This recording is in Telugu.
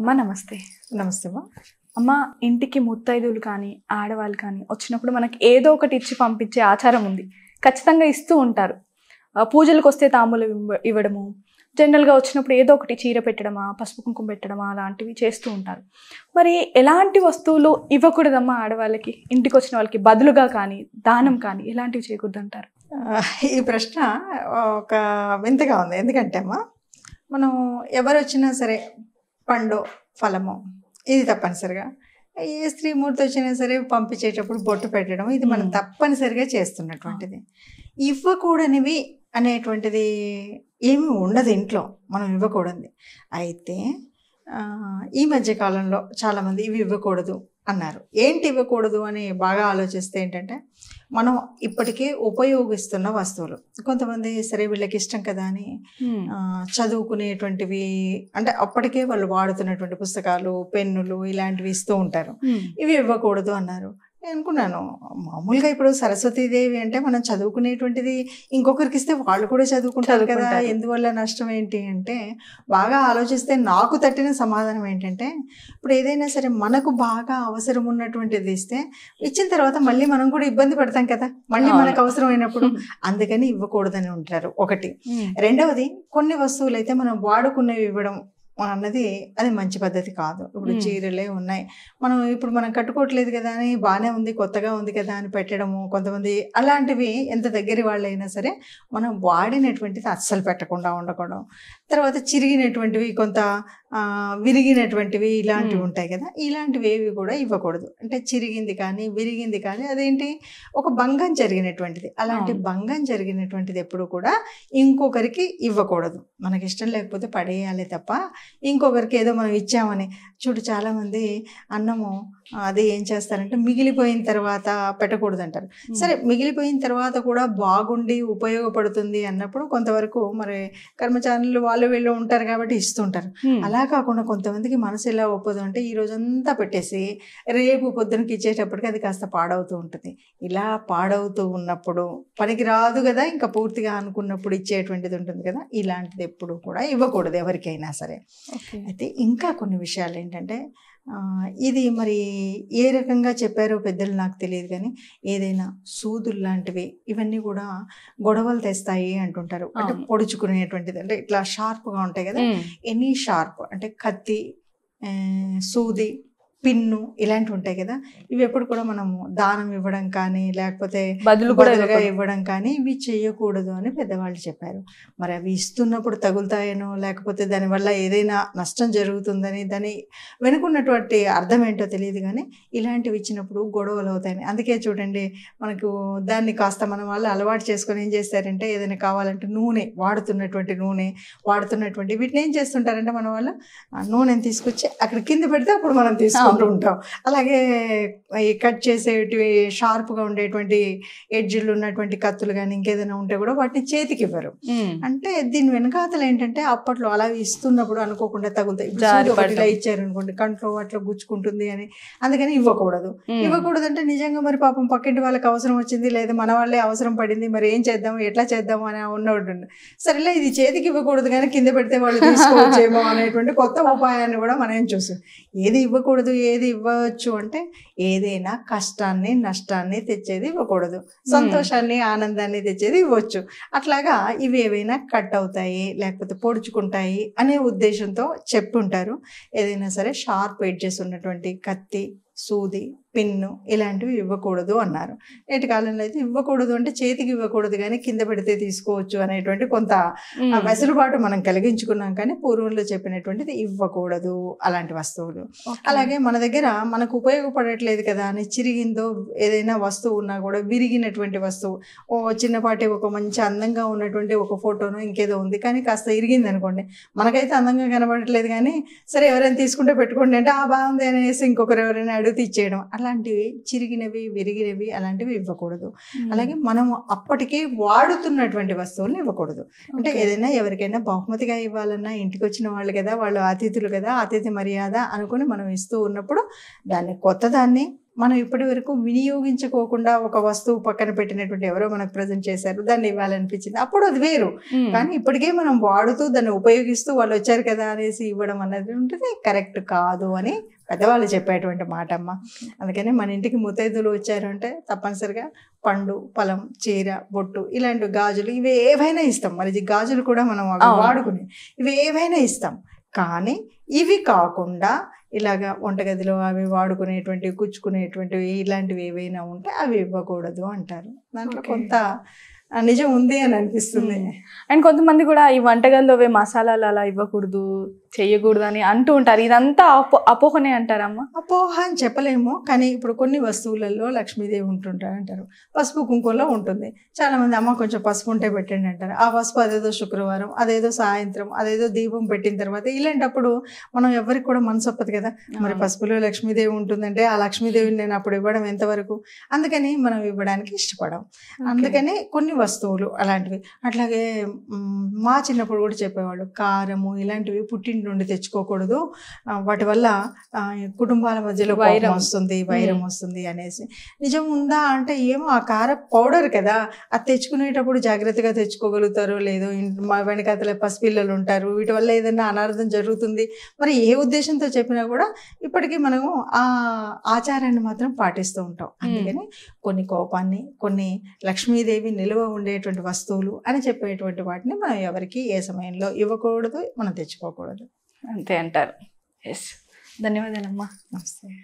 అమ్మ నమస్తే నమస్తే అమ్మా అమ్మ ఇంటికి ముత్తైదువులు కానీ ఆడవాళ్ళు కానీ వచ్చినప్పుడు మనకి ఏదో ఒకటి ఇచ్చి పంపించే ఆచారం ఉంది ఖచ్చితంగా ఇస్తూ ఉంటారు పూజలకు వస్తే తాంబూలు ఇవ్వడము జనరల్గా వచ్చినప్పుడు ఏదో ఒకటి చీర పెట్టడమా పసుపు కుంకుమ పెట్టడమా అలాంటివి చేస్తూ ఉంటారు మరి ఎలాంటి వస్తువులు ఇవ్వకూడదమ్మా ఆడవాళ్ళకి ఇంటికి వచ్చిన వాళ్ళకి బదులుగా కానీ దానం కానీ ఎలాంటివి చేయకూడదు అంటారు ఈ ప్రశ్న ఒక వింతగా ఉంది ఎందుకంటే అమ్మా మనం ఎవరు వచ్చినా సరే పండో ఫలమో ఇది తప్పనిసరిగా ఏ స్త్రీమూర్తి వచ్చినా సరే పంపించేటప్పుడు బొట్టు పెట్టడం ఇది మనం తప్పనిసరిగా చేస్తున్నటువంటిది ఇవ్వకూడనివి అనేటువంటిది ఏమి ఉండదు ఇంట్లో మనం ఇవ్వకూడదు అయితే ఈ మధ్య కాలంలో చాలామంది ఇవి ఇవ్వకూడదు అన్నారు ఏంటి ఇవ్వకూడదు అని బాగా ఆలోచిస్తే ఏంటంటే మనం ఇప్పటికే ఉపయోగిస్తున్న వస్తువులు కొంతమంది సరే వీళ్ళకి ఇష్టం కదా అని చదువుకునేటువంటివి అంటే అప్పటికే వాళ్ళు వాడుతున్నటువంటి పుస్తకాలు పెన్నులు ఇలాంటివి ఇస్తూ ఉంటారు ఇవి ఇవ్వకూడదు అన్నారు అనుకున్నాను మామూలుగా ఇప్పుడు సరస్వతీదేవి అంటే మనం చదువుకునేటువంటిది ఇంకొకరికి ఇస్తే వాళ్ళు కూడా చదువుకుంటారు కదా ఎందువల్ల నష్టం ఏంటి అంటే బాగా ఆలోచిస్తే నాకు తట్టిన సమాధానం ఏంటంటే ఇప్పుడు ఏదైనా సరే మనకు బాగా అవసరం ఉన్నటువంటిది ఇస్తే ఇచ్చిన తర్వాత మళ్ళీ మనం కూడా ఇబ్బంది పడతాం కదా మళ్ళీ మనకు అవసరమైనప్పుడు అందుకని ఇవ్వకూడదని ఉంటారు ఒకటి రెండవది కొన్ని వస్తువులు అయితే మనం వాడుకున్నవి ఇవ్వడం అన్నది అది మంచి పద్ధతి కాదు ఇప్పుడు చీరలే ఉన్నాయి మనం ఇప్పుడు మనం కట్టుకోవట్లేదు కదా అని బాగానే ఉంది కొత్తగా ఉంది కదా అని పెట్టడము కొంతమంది అలాంటివి ఎంత దగ్గర వాళ్ళైనా సరే మనం వాడినటువంటిది అస్సలు పెట్టకుండా ఉండకూడదు తర్వాత చిరిగినటువంటివి కొంత విరిగినటువంటివి ఇలాంటివి ఉంటాయి కదా ఇలాంటివి ఏవి కూడా ఇవ్వకూడదు అంటే చిరిగింది కానీ విరిగింది కానీ అదేంటి ఒక భంగం జరిగినటువంటిది అలాంటి భంగం జరిగినటువంటిది ఎప్పుడు కూడా ఇంకొకరికి ఇవ్వకూడదు మనకి ఇష్టం లేకపోతే పడేయాలి తప్ప ఇంకొకరికి ఏదో మనం ఇచ్చామని చూడు చాలామంది అన్నము అది ఏం చేస్తారంటే మిగిలిపోయిన తర్వాత పెట్టకూడదు అంటారు సరే మిగిలిపోయిన తర్వాత కూడా బాగుండి ఉపయోగపడుతుంది అన్నప్పుడు కొంతవరకు మరి కర్మచారులు వాళ్ళు వీళ్ళు ఉంటారు కాబట్టి ఇస్తుంటారు అలా కాకుండా కొంతమందికి మనసు ఎలా ఒప్పదు అంటే ఈ రోజంతా పెట్టేసి రేపు పొద్దునకి ఇచ్చేటప్పటికి అది కాస్త పాడవుతూ ఉంటుంది ఇలా పాడవుతూ ఉన్నప్పుడు పనికి రాదు కదా ఇంకా పూర్తిగా అనుకున్నప్పుడు ఇచ్చేటువంటిది ఉంటుంది కదా ఇలాంటిది ఎప్పుడు కూడా ఇవ్వకూడదు ఎవరికైనా సరే అయితే ఇంకా కొన్ని విషయాలు ఏంటంటే ఇది మరి ఏ రకంగా చెప్పారో పెద్దలు నాకు తెలియదు కానీ ఏదైనా సూదులు లాంటివి ఇవన్నీ కూడా గొడవలు తెస్తాయి అంటుంటారు అంటే పొడుచుకునేటువంటిది అంటే ఇట్లా షార్ప్గా ఉంటాయి కదా ఎనీ షార్ప్ అంటే కత్తి సూది పిన్ను ఇలాంటివి ఉంటాయి కదా ఇవి ఎప్పుడు కూడా మనము దానం ఇవ్వడం కానీ లేకపోతే బదులు కూడా ఇవ్వడం కానీ ఇవి చేయకూడదు అని పెద్దవాళ్ళు చెప్పారు మరి అవి ఇస్తున్నప్పుడు తగులుతాయనో లేకపోతే దానివల్ల ఏదైనా నష్టం జరుగుతుందని దాని వెనుకున్నటువంటి అర్థం ఏంటో తెలియదు కానీ ఇలాంటివి ఇచ్చినప్పుడు గొడవలు అవుతాయని అందుకే చూడండి మనకు దాన్ని కాస్త మనం వాళ్ళు అలవాటు చేసుకొని ఏం చేస్తారంటే ఏదైనా కావాలంటే నూనె వాడుతున్నటువంటి నూనె వాడుతున్నటువంటి వీటిని ఏం చేస్తుంటారంటే మన వాళ్ళు నూనెని తీసుకొచ్చి అక్కడ కింద పెడితే అప్పుడు మనం తీసుకుంటాం చేసుకుంటూ ఉంటాం అలాగే ఈ కట్ చేసేటివి షార్ప్గా ఉండేటువంటి ఎడ్జిలు ఉన్నటువంటి కత్తులు కానీ ఇంకేదైనా ఉంటే కూడా వాటిని చేతికి ఇవ్వరు అంటే దీని వెనకాతలు ఏంటంటే అప్పట్లో అలా ఇస్తున్నప్పుడు అనుకోకుండా తగులుతాయి ఇలా ఇచ్చారు అనుకోండి కంట్లో వాటిలో గుచ్చుకుంటుంది అని అందుకని ఇవ్వకూడదు ఇవ్వకూడదు అంటే నిజంగా మరి పాపం పక్కింటి వాళ్ళకి అవసరం వచ్చింది లేదా మన వాళ్ళే అవసరం పడింది మరి ఏం చేద్దాం ఎట్లా చేద్దాం అని ఉన్నోడు సరేలే ఇది చేతికి ఇవ్వకూడదు కానీ కింద పెడితే వాళ్ళు తీసుకోవచ్చేమో అనేటువంటి కొత్త ఉపాయాన్ని కూడా మనం చూసాం ఏది ఇవ్వకూడదు ఏది ఇవ్వచ్చు అంటే ఏదైనా కష్టాన్ని నష్టాన్ని తెచ్చేది ఇవ్వకూడదు సంతోషాన్ని ఆనందాన్ని తెచ్చేది ఇవ్వచ్చు అట్లాగా ఇవి ఏవైనా కట్ అవుతాయి లేకపోతే పొడుచుకుంటాయి అనే ఉద్దేశంతో చెప్పుంటారు ఏదైనా సరే షార్ప్ ఎడ్జెస్ ఉన్నటువంటి కత్తి సూది పిన్ను ఇలాంటివి ఇవ్వకూడదు అన్నారు నేటి కాలంలో అయితే ఇవ్వకూడదు అంటే చేతికి ఇవ్వకూడదు కానీ కింద పెడితే తీసుకోవచ్చు అనేటువంటి కొంత వెసులుబాటు మనం కలిగించుకున్నాం కానీ పూర్వంలో చెప్పినటువంటిది ఇవ్వకూడదు అలాంటి వస్తువులు అలాగే మన దగ్గర మనకు ఉపయోగపడట్లేదు కదా అని చిరిగిందో ఏదైనా వస్తువు ఉన్నా కూడా విరిగినటువంటి వస్తువు ఓ చిన్నపాటి ఒక మంచి అందంగా ఉన్నటువంటి ఒక ఫోటోను ఇంకేదో ఉంది కానీ కాస్త ఇరిగింది అనుకోండి మనకైతే అందంగా కనబడట్లేదు కానీ సరే ఎవరైనా తీసుకుంటే పెట్టుకోండి అంటే ఆ బాగుంది అనేసి ఇంకొకరు ఎవరైనా అడుగు తీసేయడం అలాంటివి చిరిగినవి విరిగినవి అలాంటివి ఇవ్వకూడదు అలాగే మనము అప్పటికే వాడుతున్నటువంటి వస్తువులను ఇవ్వకూడదు అంటే ఏదైనా ఎవరికైనా బహుమతిగా ఇవ్వాలన్నా ఇంటికి వచ్చిన వాళ్ళు కదా వాళ్ళు అతిథులు కదా అతిథి మర్యాద అనుకుని మనం ఇస్తూ ఉన్నప్పుడు దాన్ని కొత్త దాన్ని మనం ఇప్పటి వరకు వినియోగించుకోకుండా ఒక వస్తువు పక్కన పెట్టినటువంటి ఎవరో మనకు ప్రజెంట్ చేశారు దాన్ని ఇవ్వాలనిపించింది అప్పుడు అది వేరు కానీ ఇప్పటికే మనం వాడుతూ దాన్ని ఉపయోగిస్తూ వాళ్ళు వచ్చారు కదా అనేసి ఇవ్వడం అనేది ఉంటుంది కరెక్ట్ కాదు అని పెద్దవాళ్ళు చెప్పేటువంటి మాట అమ్మ అందుకని మన ఇంటికి ముతైదులు వచ్చారు అంటే తప్పనిసరిగా పండు పొలం చీర బొట్టు ఇలాంటి గాజులు ఇవి ఏవైనా ఇస్తాం మరి గాజులు కూడా మనం వాడుకునే ఇవి ఏవైనా ఇస్తాం కానీ ఇవి కాకుండా ఇలాగ వంటగదిలో అవి వాడుకునేటువంటి గుచ్చుకునేటువంటివి ఇలాంటివి ఏవైనా ఉంటే అవి ఇవ్వకూడదు అంటారు దాంట్లో కొంత నిజం ఉంది అని అనిపిస్తుంది అండ్ కొంతమంది కూడా ఈ వంటగదిలో మసాలాలు అలా ఇవ్వకూడదు చేయకూడదని అంటూ ఉంటారు ఇదంతా అపో అపోహనే అంటారమ్మా అపోహ అని చెప్పలేము కానీ ఇప్పుడు కొన్ని వస్తువులలో లక్ష్మీదేవి ఉంటుంటారు అంటారు పసుపు కుంకుమలో ఉంటుంది చాలా మంది అమ్మ కొంచెం పసుపు ఉంటే పెట్టండి అంటారు ఆ పసుపు అదేదో శుక్రవారం అదేదో సాయంత్రం అదేదో దీపం పెట్టిన తర్వాత ఇలాంటప్పుడు మనం ఎవరికి కూడా మనసు ఒప్పదు కదా మరి పసుపులో లక్ష్మీదేవి ఉంటుందంటే ఆ లక్ష్మీదేవిని నేను అప్పుడు ఇవ్వడం ఎంతవరకు అందుకని మనం ఇవ్వడానికి ఇష్టపడం అందుకని కొన్ని వస్తువులు అలాంటివి అట్లాగే మా చిన్నప్పుడు కూడా చెప్పేవాళ్ళు కారము ఇలాంటివి పుట్టిన నుండి తెచ్చుకోకూడదు వాటి వల్ల కుటుంబాల మధ్యలో వైరం వస్తుంది వైరం వస్తుంది అనేసి నిజం ఉందా అంటే ఏమో ఆ కార పౌడర్ కదా అది తెచ్చుకునేటప్పుడు జాగ్రత్తగా తెచ్చుకోగలుగుతారు లేదో మా వెనకాతల పసిపిల్లలు ఉంటారు వీటి వల్ల ఏదైనా అనార్థం జరుగుతుంది మరి ఏ ఉద్దేశంతో చెప్పినా కూడా ఇప్పటికీ మనము ఆ ఆచారాన్ని మాత్రం పాటిస్తూ ఉంటాం అందుకని కొన్ని కోపాన్ని కొన్ని లక్ష్మీదేవి నిలువ ఉండేటువంటి వస్తువులు అని చెప్పేటువంటి వాటిని మనం ఎవరికి ఏ సమయంలో ఇవ్వకూడదు మనం తెచ్చుకోకూడదు అంతే అంటారు ఎస్ ధన్యవాదాలమ్మా నమస్తే